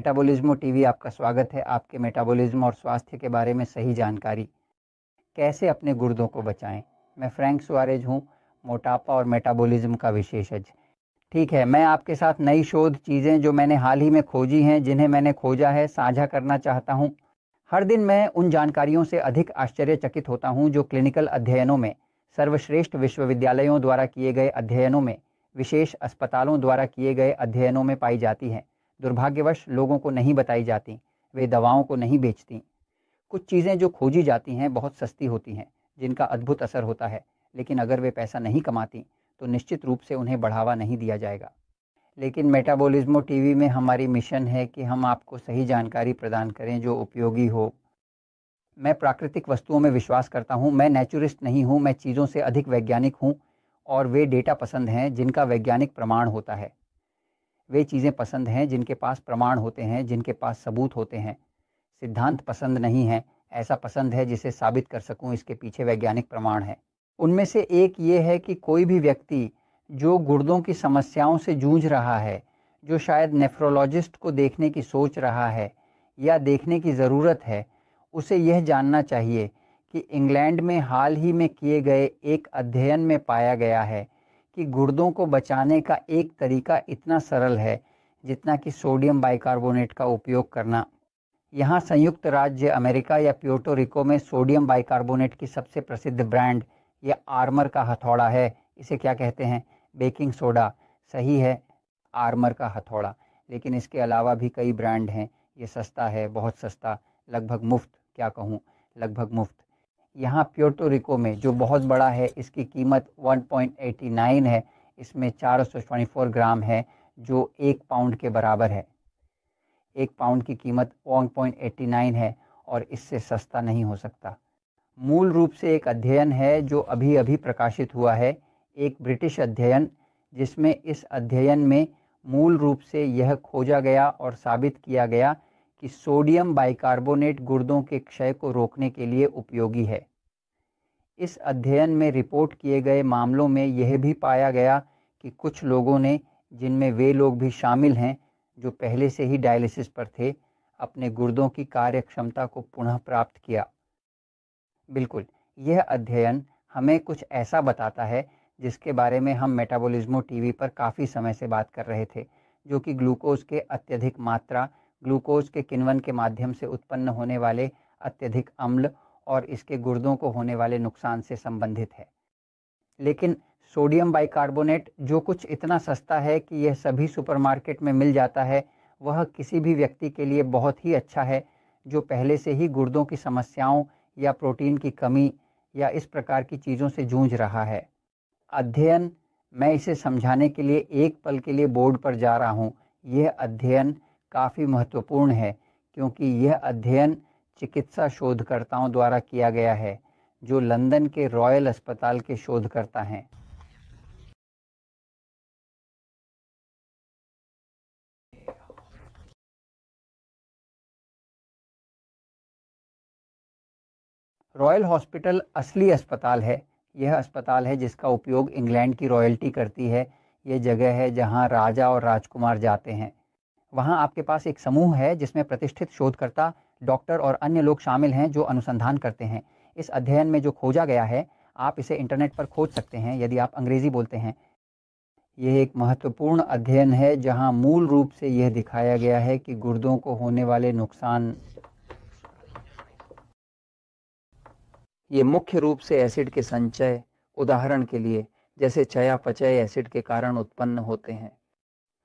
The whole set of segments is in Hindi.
मेटाबॉलिज्मो टीवी आपका स्वागत है आपके मेटाबॉलिज्म और स्वास्थ्य के बारे में सही जानकारी कैसे अपने गुर्दों को बचाएं मैं फ्रैंक सुआरेज हूँ मोटापा और मेटाबॉलिज्म का विशेषज्ञ ठीक है मैं आपके साथ नई शोध चीज़ें जो मैंने हाल ही में खोजी हैं जिन्हें मैंने खोजा है साझा करना चाहता हूँ हर दिन मैं उन जानकारियों से अधिक आश्चर्यचकित होता हूँ जो क्लिनिकल अध्ययनों में सर्वश्रेष्ठ विश्वविद्यालयों द्वारा किए गए अध्ययनों में विशेष अस्पतालों द्वारा किए गए अध्ययनों में पाई जाती हैं दुर्भाग्यवश लोगों को नहीं बताई जाती वे दवाओं को नहीं बेचती कुछ चीज़ें जो खोजी जाती हैं बहुत सस्ती होती हैं जिनका अद्भुत असर होता है लेकिन अगर वे पैसा नहीं कमाती तो निश्चित रूप से उन्हें बढ़ावा नहीं दिया जाएगा लेकिन मेटाबोलिज्मो टीवी में हमारी मिशन है कि हम आपको सही जानकारी प्रदान करें जो उपयोगी हो मैं प्राकृतिक वस्तुओं में विश्वास करता हूँ मैं नेचुरिस्ट नहीं हूँ मैं चीज़ों से अधिक वैज्ञानिक हूँ और वे डेटा पसंद हैं जिनका वैज्ञानिक प्रमाण होता है वे चीज़ें पसंद हैं जिनके पास प्रमाण होते हैं जिनके पास सबूत होते हैं सिद्धांत पसंद नहीं है ऐसा पसंद है जिसे साबित कर सकूं इसके पीछे वैज्ञानिक प्रमाण है उनमें से एक ये है कि कोई भी व्यक्ति जो गुर्दों की समस्याओं से जूझ रहा है जो शायद नेफ्रोलॉजिस्ट को देखने की सोच रहा है या देखने की ज़रूरत है उसे यह जानना चाहिए कि इंग्लैंड में हाल ही में किए गए एक अध्ययन में पाया गया है कि गुर्दों को बचाने का एक तरीका इतना सरल है जितना कि सोडियम बाइकार्बोनेट का उपयोग करना यहाँ संयुक्त राज्य अमेरिका या प्योटो रिको में सोडियम बाइकार्बोनेट की सबसे प्रसिद्ध ब्रांड यह आर्मर का हथौड़ा है इसे क्या कहते हैं बेकिंग सोडा सही है आर्मर का हथौड़ा लेकिन इसके अलावा भी कई ब्रांड हैं ये सस्ता है बहुत सस्ता लगभग मुफ्त क्या कहूँ लगभग मुफ्त यहाँ प्योटो रिको में जो बहुत बड़ा है इसकी कीमत 1.89 है इसमें 424 ग्राम है जो एक पाउंड के बराबर है एक पाउंड की कीमत 1.89 है और इससे सस्ता नहीं हो सकता मूल रूप से एक अध्ययन है जो अभी अभी प्रकाशित हुआ है एक ब्रिटिश अध्ययन जिसमें इस अध्ययन में मूल रूप से यह खोजा गया और साबित किया गया कि सोडियम बाइकार्बोनेट गुर्दों के क्षय को रोकने के लिए उपयोगी है इस अध्ययन में रिपोर्ट किए गए मामलों में यह भी पाया गया कि कुछ लोगों ने जिनमें वे लोग भी शामिल हैं जो पहले से ही डायलिसिस पर थे अपने गुर्दों की कार्यक्षमता को पुनः प्राप्त किया बिल्कुल यह अध्ययन हमें कुछ ऐसा बताता है जिसके बारे में हम मेटाबोलिज्मो टीवी पर काफ़ी समय से बात कर रहे थे जो कि ग्लूकोज के अत्यधिक मात्रा ग्लूकोज के किन्वन के माध्यम से उत्पन्न होने वाले अत्यधिक अम्ल और इसके गुर्दों को होने वाले नुकसान से संबंधित है लेकिन सोडियम बाइकार्बोनेट जो कुछ इतना सस्ता है कि यह सभी सुपरमार्केट में मिल जाता है वह किसी भी व्यक्ति के लिए बहुत ही अच्छा है जो पहले से ही गुर्दों की समस्याओं या प्रोटीन की कमी या इस प्रकार की चीज़ों से जूझ रहा है अध्ययन मैं इसे समझाने के लिए एक पल के लिए बोर्ड पर जा रहा हूँ यह अध्ययन काफ़ी महत्वपूर्ण है क्योंकि यह अध्ययन चिकित्सा शोधकर्ताओं द्वारा किया गया है जो लंदन के रॉयल अस्पताल के शोधकर्ता हैं रॉयल हॉस्पिटल असली अस्पताल है यह अस्पताल है जिसका उपयोग इंग्लैंड की रॉयल्टी करती है यह जगह है जहां राजा और राजकुमार जाते हैं वहाँ आपके पास एक समूह है जिसमें प्रतिष्ठित शोधकर्ता डॉक्टर और अन्य लोग शामिल हैं जो अनुसंधान करते हैं इस अध्ययन में जो खोजा गया है आप इसे इंटरनेट पर खोज सकते हैं यदि आप अंग्रेज़ी बोलते हैं यह एक महत्वपूर्ण अध्ययन है जहां मूल रूप से यह दिखाया गया है कि गुर्दों को होने वाले नुकसान ये मुख्य रूप से एसिड के संचय उदाहरण के लिए जैसे चयापचय एसिड के कारण उत्पन्न होते हैं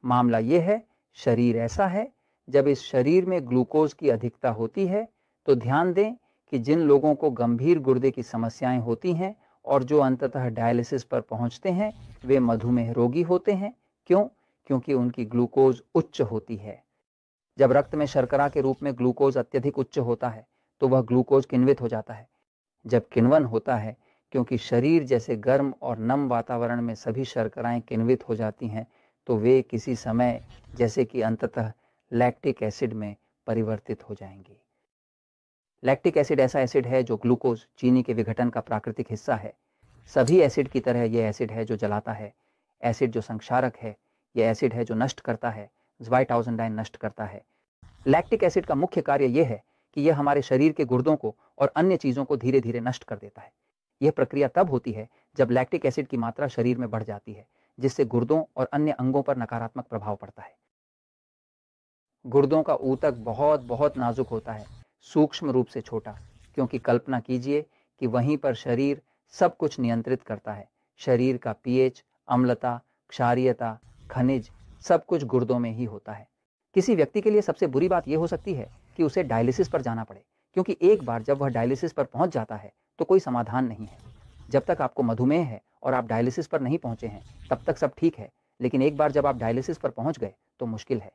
मामला यह है शरीर ऐसा है जब इस शरीर में ग्लूकोज की अधिकता होती है तो ध्यान दें कि जिन लोगों को गंभीर गुर्दे की समस्याएं होती हैं और जो अंततः डायलिसिस पर पहुंचते हैं वे मधुमेह रोगी होते हैं क्यों क्योंकि उनकी ग्लूकोज उच्च होती है जब रक्त में शर्करा के रूप में ग्लूकोज अत्यधिक उच्च होता है तो वह ग्लूकोज किण्वित हो जाता है जब किन्वन होता है क्योंकि शरीर जैसे गर्म और नम वातावरण में सभी शर्कराएं किन्वित हो जाती हैं तो वे किसी समय जैसे कि अंततः लैक्टिक एसिड में परिवर्तित हो जाएंगे लैक्टिक एसिड ऐसा एसिड है जो ग्लूकोज चीनी के विघटन का प्राकृतिक हिस्सा है सभी एसिड की तरह यह एसिड है जो जलाता है एसिड जो संक्षारक है यह एसिड है जो नष्ट करता है ज्वाइटाउजेंडाइन नष्ट करता है लैक्टिक एसिड का मुख्य कार्य यह है कि यह हमारे शरीर के गुर्दों को और अन्य चीज़ों को धीरे धीरे नष्ट कर देता है यह प्रक्रिया तब होती है जब लैक्टिक एसिड की मात्रा शरीर में बढ़ जाती है जिससे गुर्दों और अन्य अंगों पर नकारात्मक प्रभाव पड़ता है गुर्दों का ऊतक बहुत बहुत नाजुक होता है सूक्ष्म रूप से छोटा क्योंकि कल्पना कीजिए कि वहीं पर शरीर सब कुछ नियंत्रित करता है शरीर का पीएच अम्लता क्षारियता खनिज सब कुछ गुर्दों में ही होता है किसी व्यक्ति के लिए सबसे बुरी बात यह हो सकती है कि उसे डायलिसिस पर जाना पड़े क्योंकि एक बार जब वह डायलिसिस पर पहुंच जाता है तो कोई समाधान नहीं है जब तक आपको मधुमेह है और आप डायलिसिस पर नहीं पहुंचे हैं तब तक सब ठीक है लेकिन एक बार जब आप डायलिसिस पर पहुंच गए तो मुश्किल है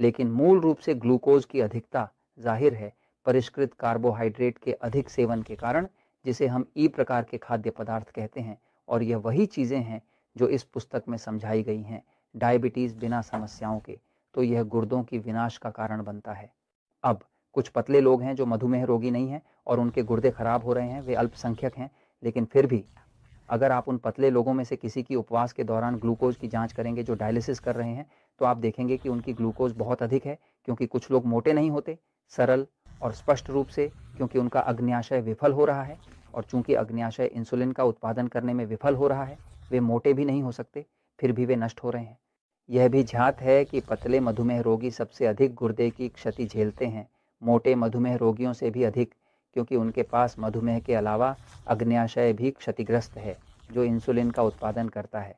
लेकिन मूल रूप से ग्लूकोज की अधिकता जाहिर है परिष्कृत कार्बोहाइड्रेट के अधिक सेवन के कारण जिसे हम ई प्रकार के खाद्य पदार्थ कहते हैं और यह वही चीज़ें हैं जो इस पुस्तक में समझाई गई हैं डायबिटीज़ बिना समस्याओं के तो यह गुर्दों की विनाश का कारण बनता है अब कुछ पतले लोग हैं जो मधुमेह रोगी नहीं हैं और उनके गुर्दे खराब हो रहे हैं वे अल्पसंख्यक हैं लेकिन फिर भी अगर आप उन पतले लोगों में से किसी की उपवास के दौरान ग्लूकोज की जांच करेंगे जो डायलिसिस कर रहे हैं तो आप देखेंगे कि उनकी ग्लूकोज बहुत अधिक है क्योंकि कुछ लोग मोटे नहीं होते सरल और स्पष्ट रूप से क्योंकि उनका अग्न्याशय विफल हो रहा है और चूंकि अग्न्याशय इंसुलिन का उत्पादन करने में विफल हो रहा है वे मोटे भी नहीं हो सकते फिर भी वे नष्ट हो रहे हैं यह भी ज्ञात है कि पतले मधुमेह रोगी सबसे अधिक गुर्दे की क्षति झेलते हैं मोटे मधुमेह रोगियों से भी अधिक क्योंकि उनके पास मधुमेह के अलावा अग्न्याशय भी क्षतिग्रस्त है जो इंसुलिन का उत्पादन करता है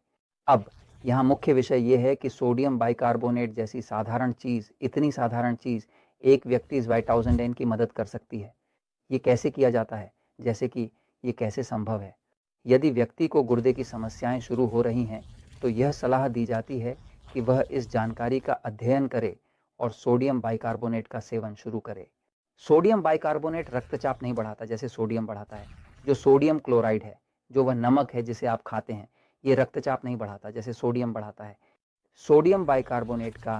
अब यहाँ मुख्य विषय यह है कि सोडियम बाइकार्बोनेट जैसी साधारण चीज़ इतनी साधारण चीज़ एक व्यक्ति इस एन की मदद कर सकती है ये कैसे किया जाता है जैसे कि ये कैसे संभव है यदि व्यक्ति को गुर्दे की समस्याएं शुरू हो रही हैं तो यह सलाह दी जाती है कि वह इस जानकारी का अध्ययन करे और सोडियम बाइकार्बोनेट का सेवन शुरू करे सोडियम बाइकार्बोनेट रक्तचाप नहीं बढ़ाता जैसे सोडियम बढ़ाता है जो सोडियम क्लोराइड है जो वह नमक है जिसे आप खाते हैं ये रक्तचाप नहीं बढ़ाता जैसे सोडियम बढ़ाता है सोडियम बाइकार्बोनेट का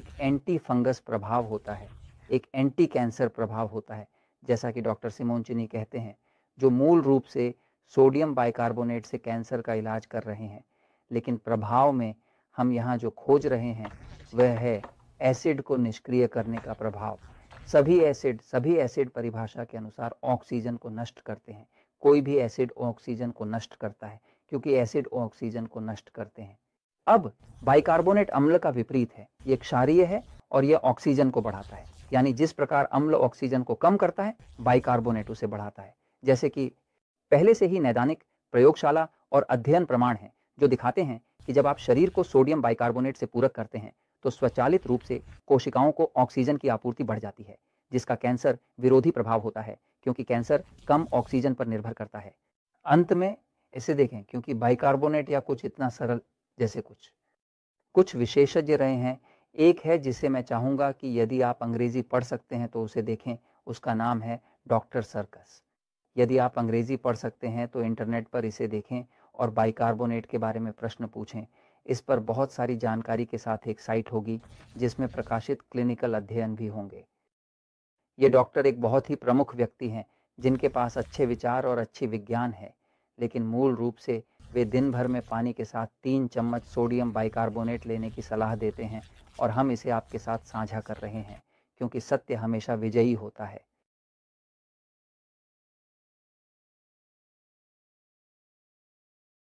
एक एंटी फंगस प्रभाव होता है एक एंटी कैंसर प्रभाव होता है जैसा कि डॉक्टर सिमोन चिनी कहते हैं जो मूल रूप से सोडियम बाइकार्बोनेट से कैंसर का इलाज कर रहे हैं लेकिन प्रभाव में हम यहाँ जो खोज रहे हैं वह है एसिड को निष्क्रिय करने का प्रभाव सभी एसिड सभी एसिड परिभाषा के अनुसार ऑक्सीजन को नष्ट करते हैं कोई भी एसिड ऑक्सीजन को नष्ट करता है क्योंकि एसिड ऑक्सीजन को नष्ट करते हैं अब बाइकार्बोनेट अम्ल का विपरीत है ये क्षारीय है और यह ऑक्सीजन को बढ़ाता है यानी जिस प्रकार अम्ल ऑक्सीजन को कम करता है बाइकार्बोनेट उसे बढ़ाता है जैसे कि पहले से ही नैदानिक प्रयोगशाला और अध्ययन प्रमाण है जो दिखाते हैं कि जब आप शरीर को सोडियम बाइकार्बोनेट से पूरक करते हैं तो स्वचालित रूप से कोशिकाओं को ऑक्सीजन की आपूर्ति बढ़ जाती है जिसका कैंसर विरोधी प्रभाव होता है क्योंकि कैंसर कम ऑक्सीजन पर निर्भर करता है अंत में इसे देखें क्योंकि बाइकार्बोनेट या कुछ इतना सरल जैसे कुछ कुछ विशेषज्ञ रहे हैं एक है जिसे मैं चाहूँगा कि यदि आप अंग्रेज़ी पढ़ सकते हैं तो उसे देखें उसका नाम है डॉक्टर सर्कस यदि आप अंग्रेज़ी पढ़ सकते हैं तो इंटरनेट पर इसे देखें और बाइकार्बोनेट के बारे में प्रश्न पूछें इस पर बहुत सारी जानकारी के साथ एक साइट होगी जिसमें प्रकाशित क्लिनिकल अध्ययन भी होंगे ये डॉक्टर एक बहुत ही प्रमुख व्यक्ति हैं जिनके पास अच्छे विचार और अच्छी विज्ञान है लेकिन मूल रूप से वे दिन भर में पानी के साथ तीन चम्मच सोडियम बाइकार्बोनेट लेने की सलाह देते हैं और हम इसे आपके साथ साझा कर रहे हैं क्योंकि सत्य हमेशा विजयी होता है